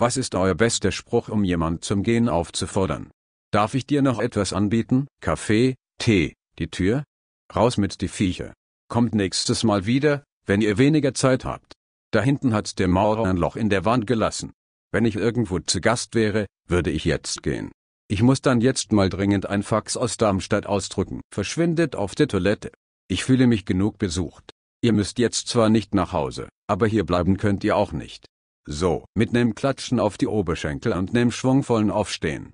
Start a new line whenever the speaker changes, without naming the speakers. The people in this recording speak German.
Was ist euer bester Spruch, um jemand zum Gehen aufzufordern? Darf ich dir noch etwas anbieten? Kaffee, Tee, die Tür? Raus mit die Viecher. Kommt nächstes Mal wieder, wenn ihr weniger Zeit habt. Da hinten hat der Maurer ein Loch in der Wand gelassen. Wenn ich irgendwo zu Gast wäre, würde ich jetzt gehen. Ich muss dann jetzt mal dringend ein Fax aus Darmstadt ausdrücken. Verschwindet auf der Toilette. Ich fühle mich genug besucht. Ihr müsst jetzt zwar nicht nach Hause, aber hier bleiben könnt ihr auch nicht. So, mit nem Klatschen auf die Oberschenkel und nem schwungvollen Aufstehen.